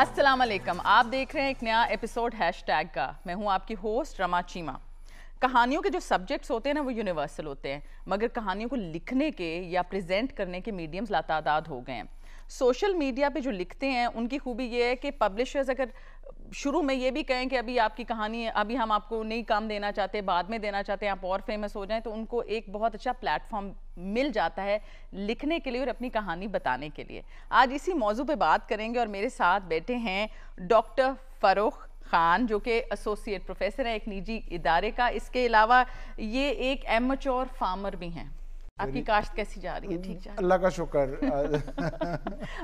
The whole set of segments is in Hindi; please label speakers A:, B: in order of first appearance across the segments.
A: अस्सलाम वालेकुम आप देख रहे हैं एक नया एपिसोड हैशटैग का मैं हूं आपकी होस्ट रमा चीमा कहानियों के जो सब्जेक्ट्स होते हैं ना वो यूनिवर्सल होते हैं मगर कहानियों को लिखने के या प्रेजेंट करने के मीडियम्स लातादाद हो गए हैं सोशल मीडिया पे जो लिखते हैं उनकी खूबी ये है कि पब्लिशर्स अगर शुरू में ये भी कहें कि अभी आपकी कहानी है अभी हम आपको नहीं काम देना चाहते बाद में देना चाहते हैं आप और फेमस हो जाएं तो उनको एक बहुत अच्छा प्लेटफॉर्म मिल जाता है लिखने के लिए और अपनी कहानी बताने के लिए आज इसी मौजू पर बात करेंगे और मेरे साथ बैठे हैं डॉक्टर फ़रोख खान जो कि एसोसिएट प्रोफेसर हैं एक निजी इदारे का इसके अलावा ये एक एमचोर फार्मर भी हैं आपकी काश्त कैसी जा रही है ठीक जा
B: अल्लाह का शुक्र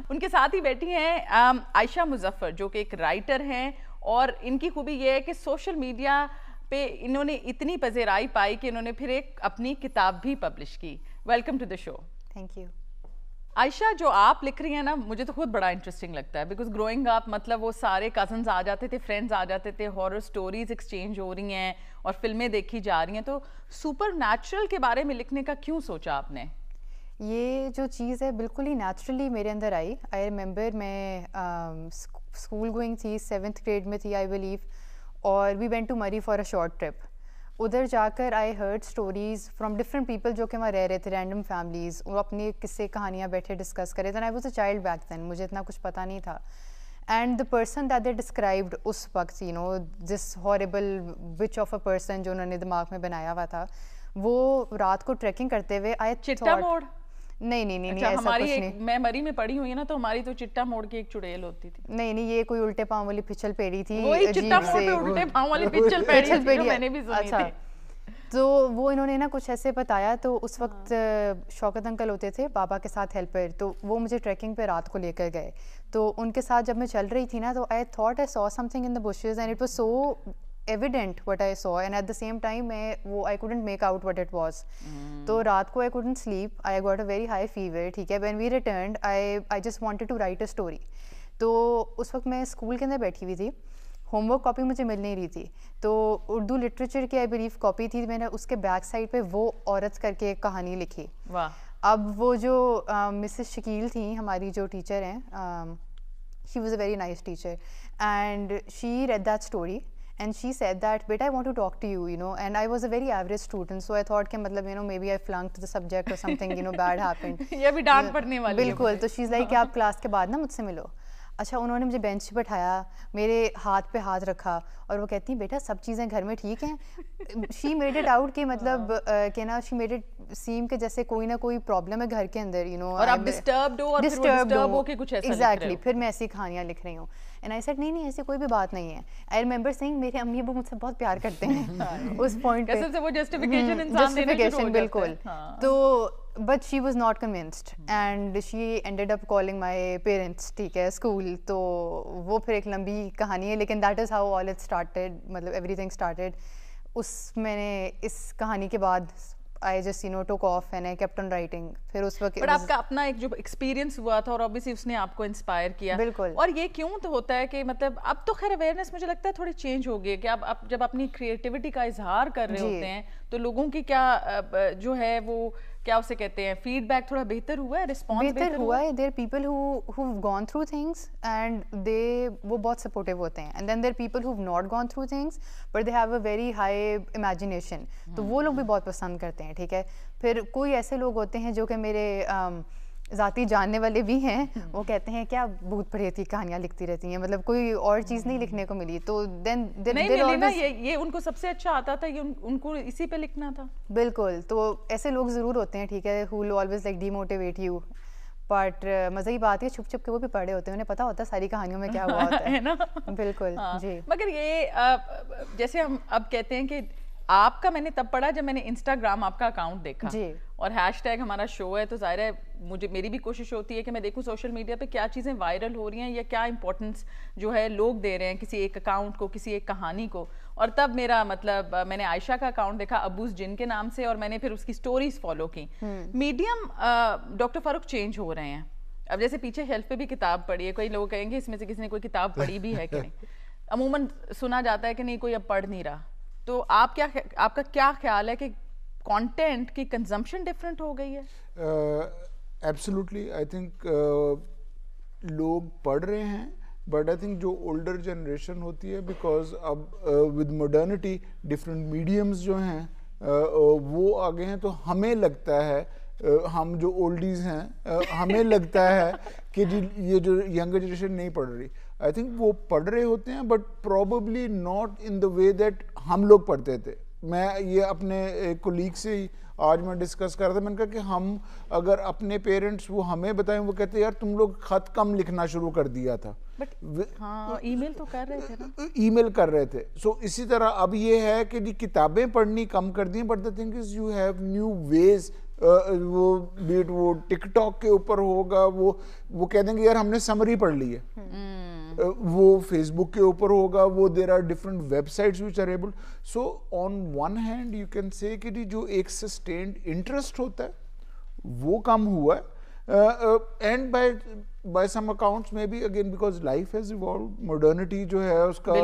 A: उनके साथ ही बैठी हैं आयशा मुजफ्फर जो कि एक राइटर हैं और इनकी खूबी ये है कि सोशल मीडिया पे इन्होंने इतनी पजेराई पाई कि इन्होंने फिर एक अपनी किताब भी पब्लिश की welcome to the show thank you Ayesha जो आप लिख रही हैं ना मुझे तो खुद बड़ा इंटरेस्टिंग लगता है बिकॉज ग्रोइंग अप मतलब वो सारे कजन्स आ जाते थे फ्रेंड्स आ जाते थे हॉरर स्टोरीज एक्सचेंज हो रही हैं और फिल्में देखी जा रही हैं तो सुपर नेचुरल के बारे में लिखने का क्यों सोचा आपने
C: ये जो चीज़ है बिल्कुल ही नेचुरली मेरे अंदर आई आई रिमेंबर मैं स्कूल um, गोइंग थी सेवन्थ ग्रेड में थी आई बिलीव और we went to Murree for a short trip उधर जाकर I heard stories from different people जो कि वहाँ रह रहे थे रैंडम फैमिलीज़ वो अपनी किस्से कहानियाँ बैठे डिस्कस करे थे I was a child back then मुझे इतना कुछ पता नहीं था and the person that they described उस वक्त you know this horrible witch of a person जो उन्होंने दिमाग में बनाया हुआ था वो रात को ट्रैकिंग करते हुए आई चिट्टा मोड़ नहीं नहीं नहीं अच्छा, नहीं, हमारी नहीं।
A: मैं मरी में पड़ी हुई ना तो हमारी तो चिट्टा मोड़ के एक चुड़ैल होती थी
C: नहीं नहीं ये कोई उल्टे पांव वाली फिचल पेड़ी थी वही चिट्टा मोड़ पे उल्टे पाँव वाली पिछल पेड़ी थी मैंने भी सुनी अच्छा। थी तो वो इन्होंने ना कुछ ऐसे बताया तो उस हाँ। वक्त शौकत अंकल होते थे बाबा के साथ हेल्पर तो वो मुझे ट्रैकिंग पे रात को लेकर गए तो उनके साथ जब मैं चल रही थी ना तो I thought I saw something in the bushes and it was so evident what I saw and at the same time मैं वो I couldn't make out what it was तो रात को I couldn't sleep I got a very high fever ठीक है when we return I I just wanted to write a story तो उस वक्त मैं स्कूल के अंदर बैठी हुई थी होमवर्क कॉपी मुझे मिल नहीं रही थी तो उर्दू लिटरेचर की आई बिलीव कॉपी थी मैंने उसके बैक साइड पे वो औरत करके एक कहानी लिखी वाह अब वो जो मिसेस शकील थी हमारी जो टीचर हैं she was a very nice teacher and she read that story and she said that beta i want to talk to you you know and i was a very average student so i thought ke matlab you know maybe i flunked the subject or something you know bad happened
A: Yeah, abhi daant padne wali hai bilkul
C: to she's like aap class ke baad na mujhse milo अच्छा उन्होंने मुझे बेंच पर बैठाया मेरे हाथ पे हाथ रखा और वो कहती बेटा सब चीज़ें घर में ठीक हैं शी मेड इट आउट के मतलब हाँ। के ना शी मेड इट सीम के जैसे कोई ना कोई प्रॉब्लम है घर के अंदर यू नो और आप डिस्टर्बड हो और डिस्टर्ब हो के कुछ ऐसा एग्जैक्टली फिर मैं ऐसी कहानियाँ लिख रही हूँ एंड आई सेड नहीं नहीं ऐसी कोई भी बात नहीं है आई रिमेंबर सिंह मेरे अम्मी अबू मुझसे बहुत प्यार करते हैं हाँ। उस पॉइंट पे जस्टिफिकेशन हम्म, बिल्कुल हाँ। तो but she was not convinced and she ended up calling my parents ठीक है स्कूल तो वो फिर एक लंबी कहानी है लेकिन that is how all it started मतलब एवरी थिंग स्टार्टेड उस मैंने इस कहानी के बाद I just you know took off and I kept writing फिर उस वक्त बट आपका
A: अपना एक जो एक्सपीरियंस हुआ था और ऑब्वियसली उसने आपको इंस्पायर किया बिल्कुल और ये क्यों तो होता है कि मतलब अब तो खैर अवेयरनेस मुझे लगता है थोड़ी चेंज हो गई है कि आप जब अपनी क्रिएटिविटी का इजहार कर रहे होते हैं तो लोगों की क्या जो है वो क्या उसे कहते हैं फीडबैक थोड़ा बेहतर हुआ है रिस्पॉन्स बेहतर, हुआ है
C: there people who gone through things and they वो बहुत सपोर्टिव होते हैं and then there people who not gone through things but they have a very high imagination तो वो हम्म, लोग भी हम्म। बहुत पसंद करते हैं ठीक है फिर कोई ऐसे लोग होते हैं जो कि मेरे um, ज़ाती जानने वाले भी हैं हम्म। वो कहते हैं क्या भूत प्रेत की कहानियाँ लिखती रहती हैं मतलब कोई और चीज़ नहीं हम्म। लिखने को मिली तो देन नहीं मिली ना ये
A: ये उनको सबसे अच्छा आता था ये उन, उनको इसी पे लिखना था
C: बिल्कुल तो ऐसे लोग ज़रूर होते हैं ठीक है who always like demotivate you but मज़े की बात है छुप छुप के वो भी पढ़े होते हैं उन्हें पता होता है सारी कहानियों में क्या हुआ होता है ना बिल्कुल हाँ, जी
A: मगर ये जैसे हम अब कहते हैं कि आपका मैंने तब पढ़ा जब मैंने इंस्टाग्राम आपका अकाउंट देखा जी. और हैशटैग हमारा शो है तो जाहिर है मुझे मेरी भी कोशिश होती है कि मैं देखूं सोशल मीडिया पे क्या चीज़ें वायरल हो रही हैं या क्या इंपॉर्टेंस जो है लोग दे रहे हैं किसी एक अकाउंट को किसी एक कहानी को और तब मेरा मतलब मैंने आयशा का अकाउंट देखा अबूस जिन के नाम से और मैंने फिर उसकी स्टोरीज फॉलो की मीडियम डॉक्टर फारूक चेंज हो रहे हैं अब जैसे पीछे हेल्थ पे भी किताब पढ़ी है कोई लोग कहेंगे इसमें से किसी ने कोई किताब पढ़ी भी है कि नहीं अमूमन सुना जाता है कि नहीं कोई अब पढ़ नहीं रहा तो आप क्या आपका क्या ख्याल है कि कंटेंट की कंजम्पशन डिफरेंट हो गई
B: है एब्सोल्युटली आई थिंक लोग पढ़ रहे हैं बट आई थिंक जो ओल्डर जनरेशन होती है बिकॉज अब विद मॉडर्निटी डिफरेंट मीडियम्स जो हैं uh, uh, वो आगे हैं तो हमें लगता है Uh, हम जो ओल्डीज हैं uh, हमें लगता है कि जी ये जो यंगर जनरेशन नहीं पढ़ रही आई थिंक वो पढ़ रहे होते हैं but probably not in the way that हम लोग पढ़ते थे मैं ये अपने एक कोलीग से ही आज मैं डिस्कस कर रहा था मैंने कहा कि हम अगर अपने पेरेंट्स वो हमें बताएं वो कहते यार तुम लोग खत कम लिखना शुरू कर दिया था
A: बट हाँ ईमेल तो कर रहे थे ना
B: ईमेल कर रहे थे सो so, इसी तरह अब ये है कि जी किताबें पढ़नी कम कर दी but the thing is you have new ways वो बीट वो टिकटॉक के ऊपर होगा वो वो कह देंगे यार हमने समरी पढ़ ली है हम्म। वो फेसबुक के ऊपर होगा वो there are different websites which are able so on one hand you can say कि जो एक सस्टेन्ड इंटरेस्ट होता है वो कम हुआ है and by by some accounts में भी again because life has evolve modernity जो है उसका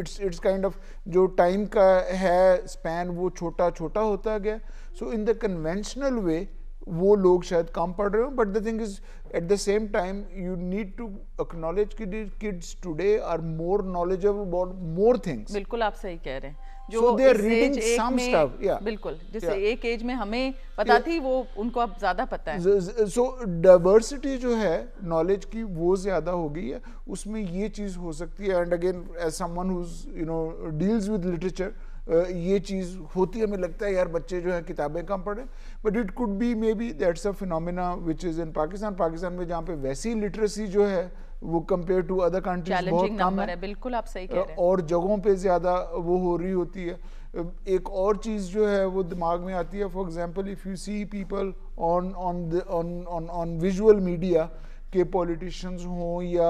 B: इट्स इट्स काइंड ऑफ जो टाइम का है स्पैन वो छोटा छोटा होता गया सो इन द कन्वेंशनल वे वो लोग शायद कम पढ़ रहे हो but the thing is at the same time you need to acknowledge kids today are more knowledgeable about more things
A: बिल्कुल आप सही कह रहे हैं
B: जो so they are reading some stuff या बिल्कुल जिसे yeah.
A: एक एज में हमें पता yeah. थी वो उनको अब ज्यादा पता है
B: सो डाइवर्सिटी so, जो है नॉलेज की वो ज्यादा हो गई है उसमें ये चीज हो सकती है and again as someone you know deals with literature ये चीज़ होती है हमें लगता है यार बच्चे जो है किताबें कम पढ़ें but it could be maybe that's a phenomena which is in Pakistan Pakistan में जहाँ पे वैसी लिटरेसी जो है वो कंपेयर टू अदर कंट्रीज बहुत कम है, है
A: बिल्कुल आप सही कह रहे हैं
B: और जगहों पे ज़्यादा वो हो रही होती है एक और चीज़ जो है वो दिमाग में आती है for example if you see people on on on on visual media के पॉलिटिशियंस हों या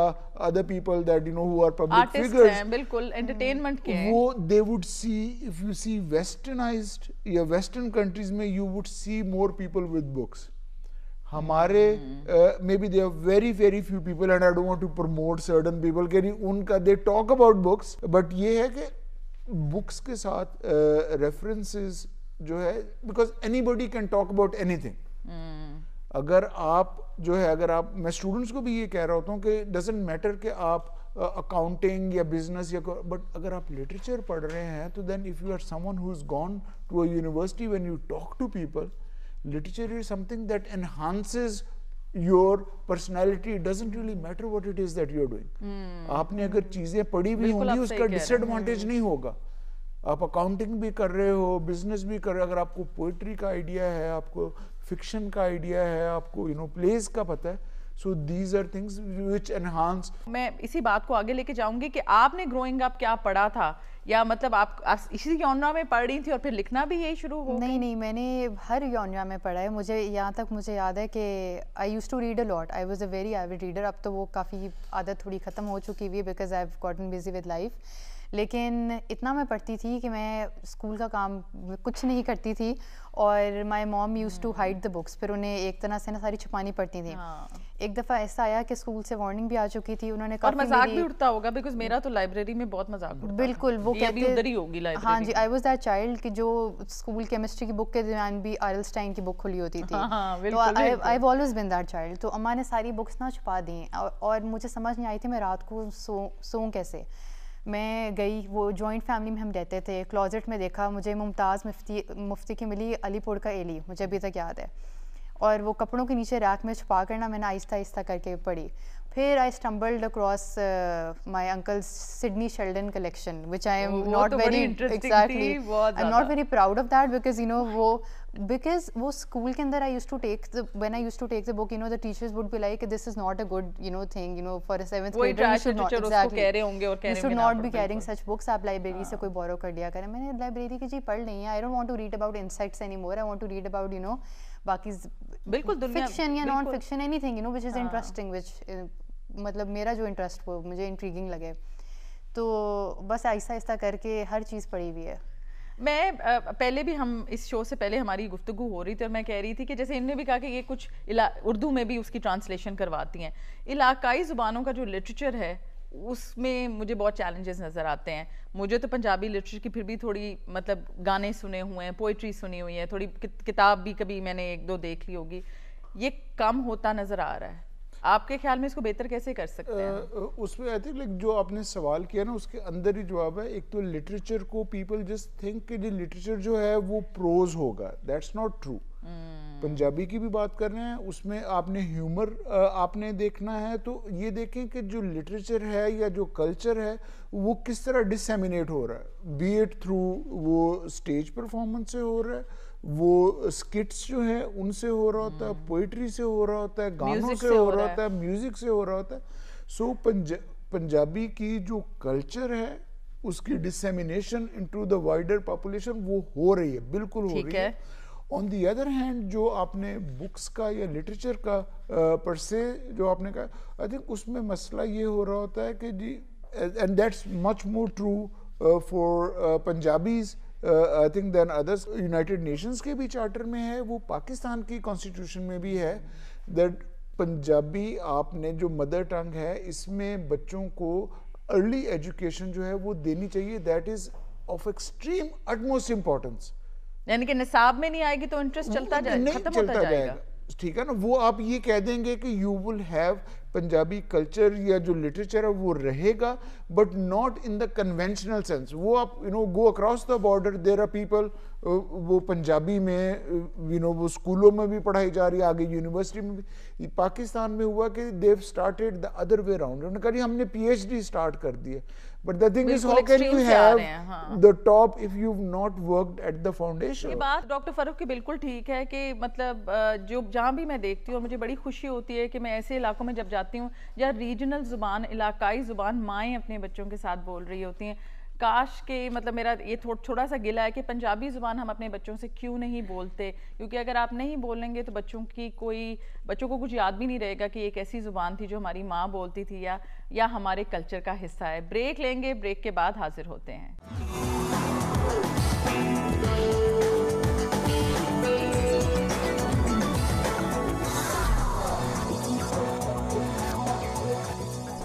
B: other people that you know who are public figures
A: बिल्कुल एंटरटेनमेंट hmm, के वो
B: they would see if you see westernized या वेस्टर्न कंट्रीज में you would see more people with books हमारे maybe there very very few people and I don't want to promote certain people के उनका दे टॉक अबाउट बुक्स बट ये है कि बुक्स के साथ रेफरेंसेस uh, जो है because anybody can talk about anything अगर आप जो है अगर आप मैं स्टूडेंट्स को भी ये कह रहा होता हूँ कि डजेंट मैटर कि आप अकाउंटिंग uh, या बिजनेस या बट अगर आप लिटरेचर पढ़ रहे हैं तो then if you are someone who is gone to a university when you talk to people literature is something that enhances your personality doesn't really matter what it is that you are doing आपने अगर चीज़ें पढ़ी भी होंगी उसका डिसएडवांटेज नहीं होगा आप अकाउंटिंग भी कर रहे हो बिजनेस भी कर रहे हो अगर आपको पोइट्री का आइडिया है आपको फिक्शन का आइडिया है आपको यू नो प्लेस का पता है so these are things which enhance
A: मैं इसी बात को आगे लेके जाऊंगी कि आपने ग्रोइंग अप क्या पढ़ा था या मतलब आप इसी योनरा में पढ़ रही थी और फिर लिखना भी यही शुरू हो नहीं नहीं मैंने हर योनरा में पढ़ा है मुझे
C: यहाँ तक मुझे याद है कि I use to read a lot I was a very average reader अब तो वो काफ़ी आदत थोड़ी ख़त्म हो चुकी हुई है because I have gotten busy with life लेकिन इतना मैं पढ़ती थी कि मैं स्कूल का काम कुछ नहीं करती थी और my mom use to hide the books फिर उन्हें एक तरह से ना सारी छुपानी पड़ती थी हाँ। एक दफ़ा ऐसा आया कि स्कूल से वार्निंग भी आ चुकी थी उन्होंने और मजाक भी उठता
A: होगा बिकॉज मेरा तो लाइब्रेरी में बहुत मजाक उठता
C: बिल्कुल वो कहते ही
A: होगी लाइब्रेरी हाँ जी आई
C: वॉज दैट चाइल्ड कि जो स्कूल केमिस्ट्री की बुक के दरमियान भी आरलस्टाइन की बुक खुली होती थी I always been that child तो अम्मा ने सारी बुक्स ना छुपा दी और मुझे समझ नहीं आई थी मैं रात को सो सो कैसे मैं गई वो जॉइंट फैमिली में हम रहते थे क्लोजेट में देखा मुझे मुमताज़ मुफ्ती मुफ्ती की मिली अलीपुर का एली मुझे अभी तक याद है और वो कपड़ों के नीचे रैक में छुपा करना मैंने आहिस्ता आहिस्ता करके पढ़ी फिर I stumbled across my uncle Sidney Sheldon collection which I am not very I am not very proud of that because you know वो बिकॉज वो स्कूल के अंदर I use to take when I use to take the book you know the teachers would be like this is not a good you know thing you know for you should not be carrying such books आप लाइब्रेरी से हाँ। कोई बोरो कर दिया करें मैंने लाइब्रेरी की जी पढ़ नहीं है I don't to read about insects anymore I want to read about you know बाकी
A: बिल्कुल फिक्शन या non fiction
C: anything you know which is interesting which मतलब मेरा जो इंटरेस्ट हो मुझे इंट्रीगिंग लगे तो बस ऐसा ऐसा करके हर चीज पढ़ी हुई
A: है मैं पहले भी हम इस शो से पहले हमारी गुफ्तु हो रही थी और मैं कह रही थी कि जैसे इनने भी कहा कि ये कुछ उर्दू में भी उसकी ट्रांसलेशन करवाती हैं इलाकाई ज़ुबानों का जो लिटरेचर है उसमें मुझे बहुत चैलेंजेस नज़र आते हैं मुझे तो पंजाबी लिटरेचर की फिर भी थोड़ी मतलब गाने सुने हुए हैं पोइट्री सुनी हुई है थोड़ी किताब भी कभी मैंने एक दो देख ली होगी ये कम होता नज़र आ रहा है आपके ख्याल में इसको बेहतर कैसे कर सकते हैं
B: उसमें आई थिंक लाइक जो आपने सवाल किया ना उसके अंदर ही जवाब है एक तो लिटरेचर को पीपल जस्ट थिंक कि लिटरेचर जो है वो प्रोज होगा दैट्स नॉट ट्रू पंजाबी की भी बात कर रहे हैं उसमें आपने ह्यूमर आपने देखना है तो ये देखें कि जो लिटरेचर है या जो कल्चर है वो किस तरह डिसेमिनेट हो रहा है बी एट थ्रू वो स्टेज परफॉर्मेंस से हो रहा है वो स्किट्स जो है उनसे हो रहा होता है पोइट्री हम्म। से हो रहा होता है गानों से हो रहा होता है म्यूजिक से हो रहा होता है सो पंजाबी की जो कल्चर है उसकी dissemination into the wider population वो हो रही है बिल्कुल हो रही है ऑन द अदर हैंड जो आपने बुक्स का या लिटरेचर का पर से जो आपने कहा आई थिंक उसमें मसला ये हो रहा होता है कि जी and that's much more true for Punjabis I think then others United Nations के भी चार्टर में है वो पाकिस्तान की कॉन्स्टिट्यूशन में भी है दैट पंजाबी आपने जो मदर टंग है इसमें बच्चों को अर्ली एजुकेशन जो है वो देनी चाहिए that is of extreme utmost importance
A: यानी कि निसाब में नहीं आएगी तो इंटरेस्ट चलता जाएगा
B: ठीक है ना वो आप ये कह देंगे कि you will have Punjabi culture या जो लिटरेचर है वो रहेगा but not in the conventional sense वो आप you know go across the border there are people वो पंजाबी में you uh, you know know, वो स्कूलों में भी पढ़ाई जा रही है आगे यूनिवर्सिटी में भी पाकिस्तान में हुआ कि they started the other way round उन्होंने कहा हमने पीएचडी स्टार्ट कर दी है but the thing is how can you have the top if you not worked at the foundation ये
A: बात डॉक्टर फारूक की बिल्कुल ठीक है कि मतलब uh, जो जहाँ भी मैं देखती हूँ मुझे बड़ी खुशी होती है कि मैं ऐसे इलाकों में जब जाती चाहती हूँ या रीजनल ज़ुबान इलाकाई ज़ुबान माएँ अपने बच्चों के साथ बोल रही होती हैं काश के मतलब मेरा ये थोड़ा थोड़ा सा गिला है कि पंजाबी ज़ुबान हम अपने बच्चों से क्यों नहीं बोलते क्योंकि अगर आप नहीं बोलेंगे तो बच्चों की कोई बच्चों को कुछ याद भी नहीं रहेगा कि एक ऐसी ज़ुबान थी जो हमारी माँ बोलती थी या या हमारे कल्चर का हिस्सा है ब्रेक लेंगे ब्रेक के बाद हाजिर होते हैं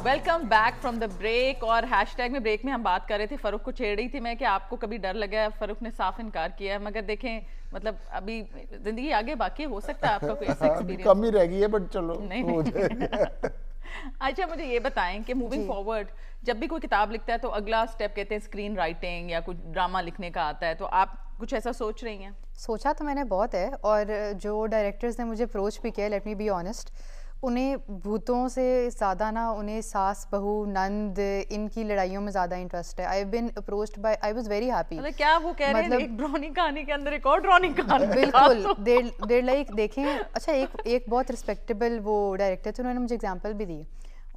A: welcome back from the break और हैश में ब्रेक में हम बात कर रहे थे फ़ारूक को छेड़ रही थी मैं कि आपको कभी डर लगा है फ़ारूक ने साफ इनकार किया है मगर देखें मतलब अभी ज़िंदगी आगे बाकी हो सकता है आपका कोई ऐसा एक्सपीरियंस हाँ, कम
B: रह गई है बट चलो नहीं
A: अच्छा मुझे ये बताएं कि मूविंग फॉरवर्ड जब भी कोई किताब लिखता है तो अगला स्टेप कहते हैं स्क्रीन राइटिंग या कुछ ड्रामा लिखने का आता है तो आप कुछ ऐसा सोच रही हैं
C: सोचा तो मैंने बहुत है और जो डायरेक्टर्स ने मुझे अप्रोच भी किया लेट मी बी ऑनेस्ट उन्हें भूतों से ज़्यादा ना उन्हें सास बहू नंद इनकी लड़ाइयों में ज़्यादा इंटरेस्ट है I been approach by I was very happy मतलब क्या वो कह रहे मतलब, एक
A: ड्रोनी कहानी के अंदर एक और ड्रोनी कहानी बिल्कुल
C: देर देर लाइक देखें अच्छा एक एक बहुत रिस्पेक्टेबल वो डायरेक्टर थे उन्होंने मुझे एग्जाम्पल भी दी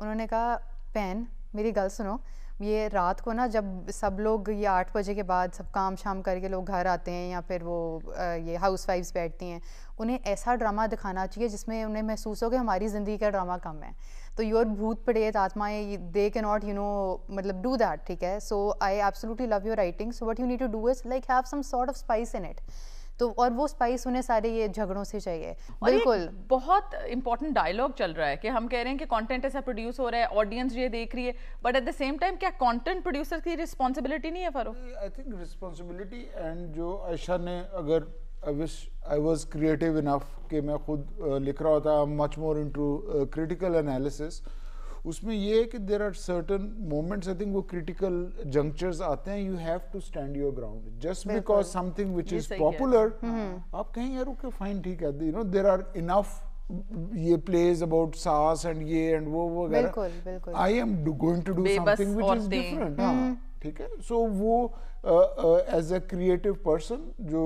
C: उन्होंने कहा पेन मेरी गल सुनो ये रात को ना जब सब लोग ये आठ बजे के बाद सब काम शाम करके लोग घर आते हैं या फिर वो ये हाउस वाइफ्स बैठती हैं उन्हें ऐसा ड्रामा दिखाना चाहिए जिसमें उन्हें महसूस हो कि हमारी ज़िंदगी का ड्रामा कम है तो योर भूत प्रेत आत्माएँ दे के नॉट यू नो मतलब डू दैट ठीक है so I absolutely love your writing so what you need to do is like have some sort of spice in it तो और वो स्पाइस उन्हें सारे ये झगड़ों से चाहिए बिल्कुल
A: बहुत इंपॉर्टेंट डायलॉग चल रहा है कि हम कह रहे हैं कि कंटेंट ऐसा प्रोड्यूस हो रहा है ऑडियंस ये देख रही है but at the same time क्या कंटेंट प्रोड्यूसर की रिस्पॉन्सिबिलिटी नहीं है फरो आई
B: थिंक रिस्पॉन्सिबिलिटी एंड जो आयशा ने अगर I wish I was creative enough कि मैं खुद लिख रहा होता much more in critical analysis उसमें ये है कि there are certain moments I think वो क्रिटिकल जंक्चर्स आते हैं you have to stand your ground just because something which is popular आप कहें यार ओके फाइन ठीक है you know there are enough ये प्लेज अबाउट सास एंड ये एंड वो
C: वगैरह I am
B: going to do something which is different हां ठीक है सो so, वो एज अ क्रिएटिव पर्सन जो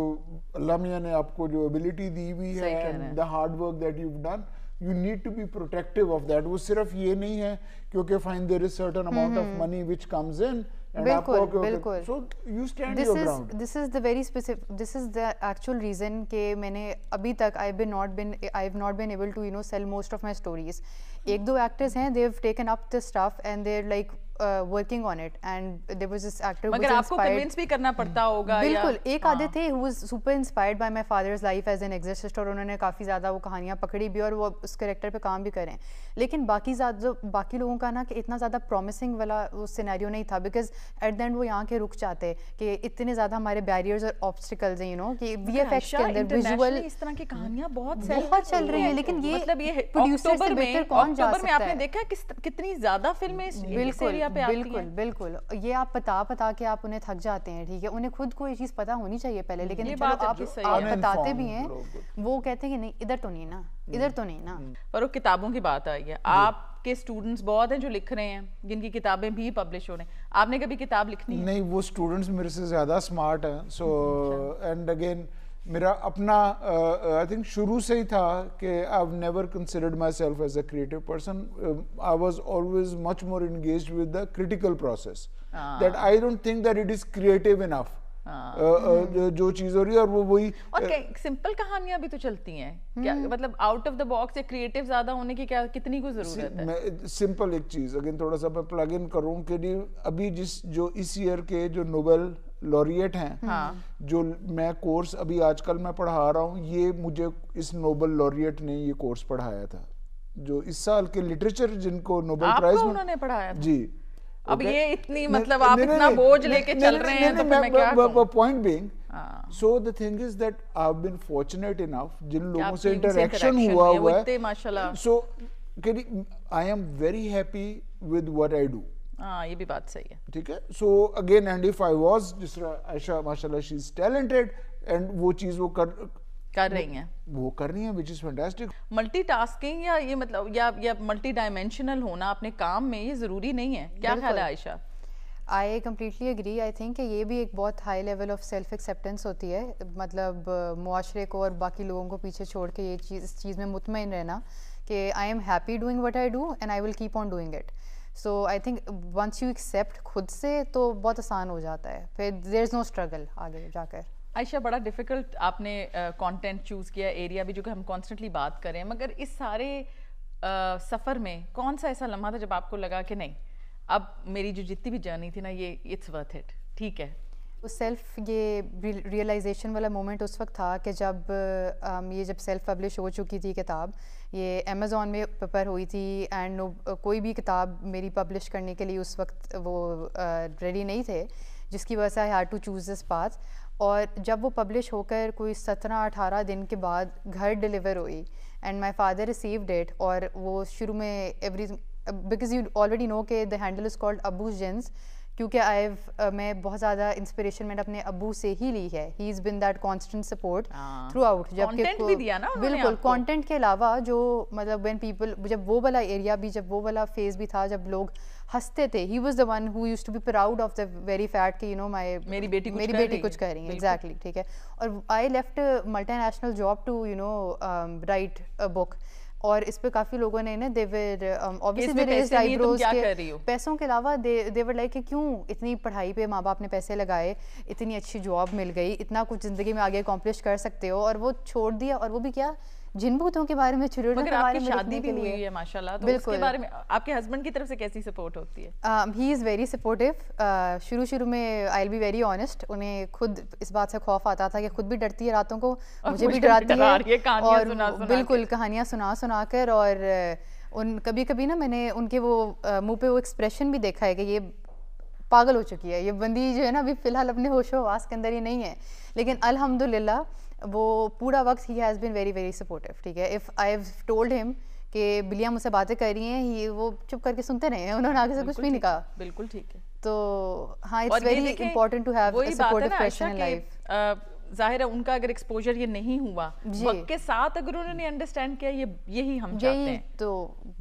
B: अल्लाह मियाँ ने आपको जो एबिलिटी दी हुई है and the hard work that you done you need to be protective of that वो सिर्फ ये नहीं है कि okay fine there is certain amount of money which comes in बिल्कुल बिल्कुल so you stand this is
C: this is the very specific this is the actual reason के मैंने अभी तक I been not been I have not been able to you know sell most of my stories एक दो एक्टर्स हैं they have taken up this stuff and they like working on it and there was this actor मगर आपको कन्विंस
A: भी करना पड़ता होगा बिल्कुल
C: एक आधे थे who was super inspired by my father's life as an exist और उन्होंने काफ़ी ज़्यादा वो कहानियाँ पकड़ी भी और वो उस करेक्टर पे काम भी करें लेकिन बाकी जो बाकी लोगों का ना कि इतना ज़्यादा प्रॉमिसिंग वाला वो सिनेरियो नहीं था बिकॉज एट द एंड वो यहाँ के रुक जाते कि इतने ज़्यादा हमारे बैरियर्स और ऑब्स्टिकल्स हैं यू नो कि वी एफ एक्स के अंदर विजुअल इस
A: तरह की कहानियाँ बहुत बहुत चल रही हैं लेकिन ये मतलब ये प्रोड्यूसर से कौन जा सकता है कितनी ज़्यादा फिल्में बिल्कुल प्रक्रिया पे आती बिल्कुल बिल्कुल
C: ये आप पता पता के आप उन्हें थक जाते हैं ठीक है उन्हें खुद को ये चीज़ पता होनी चाहिए पहले लेकिन आप, बताते भी हैं वो कहते हैं कि नहीं इधर तो नहीं
A: ना इधर तो नहीं ना हम्म। पर वो किताबों की बात आई है आप के स्टूडेंट्स बहुत हैं जो लिख रहे हैं जिनकी किताबें भी पब्लिश हो रही हैं आपने कभी किताब लिखनी नहीं
B: वो स्टूडेंट्स मेरे से ज़्यादा स्मार्ट हैं सो एंड अगेन मेरा अपना आई थिंक शुरू से ही था कि I have never considered myself as a creative person I was always much more engage with the critical process that I don't think that it is creative enough
A: जो
B: चीज हो रही है और वो वही और
A: सिंपल कहानियां भी तो चलती हैं क्या हम्म। मतलब आउट ऑफ द बॉक्स या क्रिएटिव ज्यादा होने की क्या कितनी को जरूरत
B: है मैं सिंपल एक चीज अगेन थोड़ा सा मैं प्लग इन करूं कि अभी जिस जो इस ईयर के जो नोबेल लॉरिएट हैं हाँ। जो मैं कोर्स अभी आजकल मैं पढ़ा रहा हूँ ये मुझे इस नोबल लॉरिएट ने ये कोर्स पढ़ाया था जो इस साल के लिटरेचर जिनको नोबल प्राइज उन्होंने
A: पढ़ाया जी
B: अब ये इतनी मतलब आप इतना बोझ लेके चल रहे हैं तो मैं क्या point being so the thing is that I have been fortunate enough जिन लोगों से इंटरेक्शन हुआ हुआ
A: है
B: so I am very happy with what I do हाँ ये भी बात सही है ठीक है so again and if I was जिस आयशा माशा शी इज टैलेंटेड एंड वो चीज वो कर कर रही हैं वो कर रही हैं विच इज़ फैंटास्टिक
A: मल्टीटास्किंग या ये मतलब या या मल्टी डायमेंशनल होना अपने काम में ये ज़रूरी नहीं है क्या ख्याल है Ayesha
C: I completely agree I think ये भी एक बहुत high level of self acceptance होती है मतलब मुआरे को और बाकी लोगों को पीछे छोड़ के ये चीज़ इस चीज़ में मुतमिन रहना कि I am happy doing what I do and I will keep on doing it so I think once you accept खुद से तो बहुत आसान हो जाता है फिर देर इज़ नो स्ट्रगल आगे जाकर
A: आयशा बड़ा डिफ़िकल्ट आपने कंटेंट uh, चूज़ किया एरिया भी जो कि हम कॉन्स्टेंटली बात करें मगर इस सारे uh, सफ़र में कौन सा ऐसा लम्हा था जब आपको लगा कि नहीं अब मेरी जो जितनी भी जर्नी थी ना ये इट्स वर्थ इट ठीक है
C: वो सेल्फ ये रियलाइजेशन वाला मोमेंट उस वक्त था कि जब um, ये जब सेल्फ पब्लिश हो चुकी थी किताब ये अमेज़ोन में पेपर हुई थी एंड नो कोई भी किताब मेरी पब्लिश करने के लिए उस वक्त वो रेडी uh, नहीं थे जिसकी वजह से आई हार टू चूज़ दिस पाथ और जब वो पब्लिश होकर कोई सत्रह अठारह दिन के बाद घर डिलीवर हुई and my father receive date और वो शुरू में every because you already know के द हैंडल इज़ कॉल्ड अबू जेंस क्योंकि आई uh, मैं बहुत ज़्यादा इंस्पिरेशन मैंने अपने अबू से ही ली है he is been that constant support throughout जबकि बिल्कुल कॉन्टेंट के अलावा जो मतलब वेन पीपल जब वो वाला एरिया भी जब वो वाला फेज भी था जब लोग हंसते थे he was the one who use to be proud of the very fact कि यू नो माई मेरी बेटी मेरी बेटी कुछ कह रही है एग्जैक्टली ठीक है और I left multi job to you know write a book और इस पे काफ़ी लोगों ने ना देवर um, ऑब्वियसली पैसों के अलावा देवर लाइक क्यों इतनी पढ़ाई पे माँ बाप ने पैसे लगाए इतनी अच्छी जॉब मिल गई इतना कुछ ज़िंदगी में आगे अकम्पलिश कर सकते हो और वो छोड़ दिया और वो भी क्या जिन भूतों के बारे में चुरेड़ों के बारे में शादी भी हुई
A: माशाल्लाह तो उसके बारे में आपके हस्बैंड की तरफ से कैसी सपोर्ट होती
C: है ही इज़ वेरी सपोर्टिव शुरू शुरू में आई बी वेरी ऑनेस्ट उन्हें खुद इस बात से खौफ आता था कि खुद भी डरती है रातों को मुझे भी डराती है और बिल्कुल कहानियाँ सुना सुना कर और उन कभी कभी ना मैंने उनके वो मुंह पे वो एक्सप्रेशन भी देखा है कि ये पागल हो चुकी है ये बंदी जो है ना अभी फ़िलहाल अपने होशो आवास के अंदर ही नहीं है लेकिन अल्हम्दुलिल्लाह वो पूरा वक्त he has been very very supportive ठीक है if I have told him कि बिलिया मुझसे बातें कर रही हैं ही वो चुप करके सुनते रहे हैं उन्होंने आगे से कुछ भी नहीं कहा
A: बिल्कुल ठीक है तो हाँ it's very important to have supportive person in life जाहिर है उनका अगर एक्सपोजर ये नहीं हुआ वक्त के साथ अगर उन्होंने अंडरस्टैंड किया ये यही हम चाहते हैं तो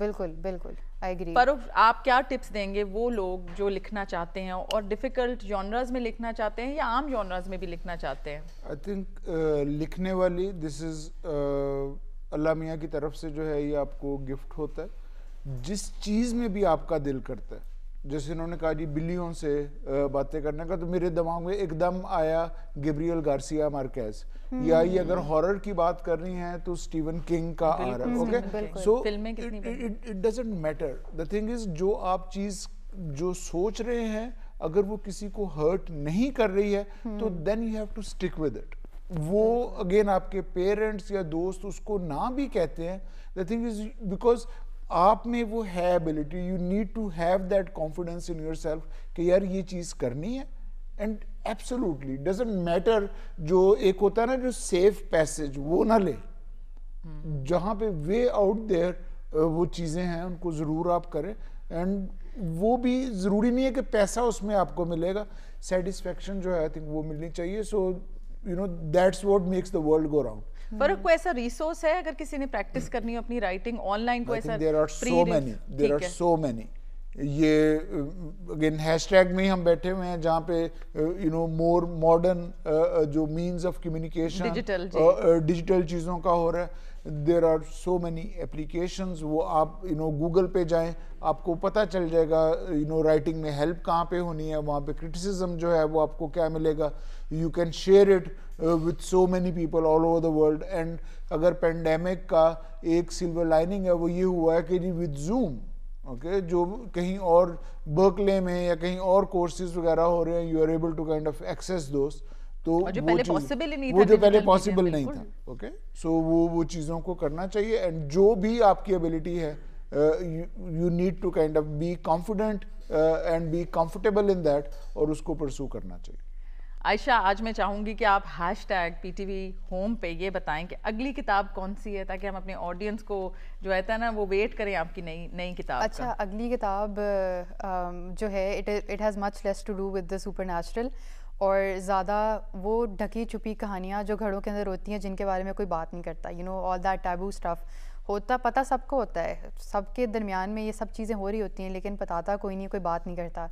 A: बिल्कुल बिल्कुल आई एग्री पर आप क्या टिप्स देंगे वो लोग जो लिखना चाहते हैं और डिफिकल्ट जॉनराज में लिखना चाहते हैं या आम जॉनराज में भी लिखना चाहते हैं
B: आई थिंक uh, लिखने वाली दिस इज uh, अल्लाह मियाँ की तरफ से जो है ये आपको गिफ्ट होता है जिस चीज़ में भी आपका दिल करता है जैसे इन्होंने कहा जी बिल्लियों से बातें करने का तो मेरे दिमाग में एकदम आया गैब्रियल गार्सिया मार्केज हम्म। या ये अगर हॉरर की बात करनी है तो स्टीवन किंग का आ रहा है okay so it doesn't matter the thing is जो आप चीज जो सोच रहे हैं अगर वो किसी को हर्ट नहीं कर रही है हम्म। तो then you have to stick with it वो अगेन आपके पेरेंट्स या दोस्त उसको ना भी कहते हैं द थिंग इज बिकॉज आप में वो है ability you need to have that confidence in yourself कि यार ये चीज़ करनी है एंड एब्सोल्युटली डजेंट मैटर जो एक होता है ना जो सेफ पैसेज वो ना ले जहां जहाँ पे वे आउट देयर वो चीज़ें हैं उनको ज़रूर आप करें एंड वो भी ज़रूरी नहीं है कि पैसा उसमें आपको मिलेगा सेटिस्फेक्शन जो है आई थिंक वो मिलनी चाहिए so you know that's what makes the world go round
A: Hmm. फर्क कोई ऐसा रिसोर्स है अगर किसी ने प्रैक्टिस hmm. करनी हो अपनी राइटिंग ऑनलाइन कोई ऐसा there are so many there are so
B: many ये अगेन हैशटैग में हम बैठे हुए हैं जहाँ पे यू नो मोर मॉडर्न जो means of communication digital digital चीज़ों का हो रहा है there are so many application वो आप यू नो गूगल पे जाएं आपको पता चल जाएगा यू नो राइटिंग में हेल्प कहाँ पे होनी है वहाँ पे क्रिटिसिज्म जो है वो आपको क्या मिलेगा you can share it with so many people all over the world and अगर पेंडेमिक का एक सिल्वर लाइनिंग है वो ये हुआ है कि जी विद जूम ओके जो कहीं और बर्कले में या कहीं और कोर्सेज वगैरह हो रहे हैं you are able to kind of access दोस्त तो जो वो पहले पॉसिबल ही नहीं वो जो पहले पॉसिबल नहीं था ओके सो so, वो वो चीज़ों को करना चाहिए एंड जो भी आपकी एबिलिटी है you need to kind of be confident and be comfortable in that और उसको परसू करना चाहिए
A: आयशा आज मैं चाहूँगी कि आप hashtag P T V home पे ये बताएं कि अगली किताब कौन सी है ताकि हम अपने ऑडियंस को जो है ना वो वेट करें आपकी नई नई किताब अच्छा का।
C: अगली किताब जो है it it has much less to do with the supernatural और ज़्यादा वो ढकी छुपी कहानियाँ जो घरों के अंदर होती हैं जिनके बारे में कोई बात नहीं करता you know all that taboo stuff होता पता सबको होता है सबके दरमियान में ये सब चीज़ें हो रही होती हैं लेकिन बताता कोई नहीं कोई बात नहीं करता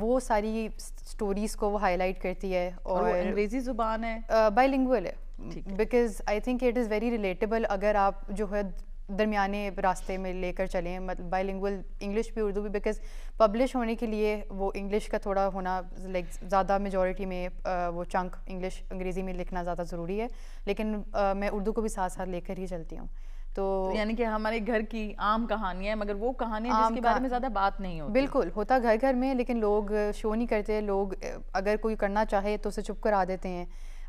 C: वो सारी स्टोरीज को वो हाईलाइट करती है और, और अंग्रेजी जुबान है बाइलिंगुअल uh, है because I think it is very relatable अगर आप जो है दरमियाने रास्ते में लेकर चलें मतलब बाइलिंगुअल इंग्लिश भी उर्दू भी बिकॉज पब्लिश होने के लिए वो इंग्लिश का थोड़ा होना लाइक ज़्यादा मेजोरिटी में आ, वो चंक इंग्लिश अंग्रेज़ी में लिखना ज़्यादा ज़रूरी है लेकिन आ, मैं उर्दू को भी साथ साथ लेकर ही चलती हूँ तो, तो, यानी
A: कि हमारे घर की आम है मगर वो कहानी जिसके बारे में ज़्यादा बात नहीं होती
C: बिल्कुल होता घर घर में लेकिन लोग शो नहीं करते लोग अगर कोई करना चाहे तो उसे चुप करा देते हैं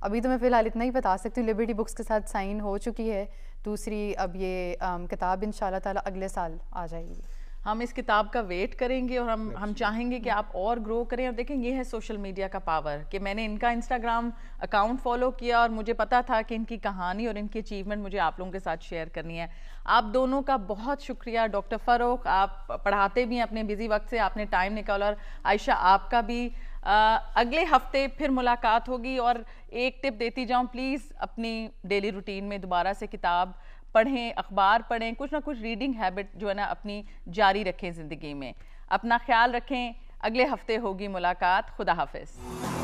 C: अभी तो मैं फ़िलहाल इतना ही बता सकती हूँ लिबर्टी बुक्स के साथ साइन हो चुकी है दूसरी अब
A: ये किताब इन ताला अगले साल आ जाएगी हम इस किताब का वेट करेंगे और हम हम चाहेंगे कि आप और ग्रो करें और देखें ये है सोशल मीडिया का पावर कि मैंने इनका इंस्टाग्राम अकाउंट फॉलो किया और मुझे पता था कि इनकी कहानी और इनकी अचीवमेंट मुझे आप लोगों के साथ शेयर करनी है आप दोनों का बहुत शुक्रिया डॉक्टर फ़ारूक आप पढ़ाते भी हैं अपने बिज़ी वक्त से आपने टाइम निकाला और आयशा आपका भी आ, अगले हफ्ते फिर मुलाकात होगी और एक टिप देती जाऊँ प्लीज़ अपनी डेली रूटीन में दोबारा से किताब पढ़ें अखबार पढ़ें कुछ ना कुछ रीडिंग हैबिट जो है ना अपनी जारी रखें ज़िंदगी में अपना ख्याल रखें अगले हफ्ते होगी मुलाकात खुदा हाफिज़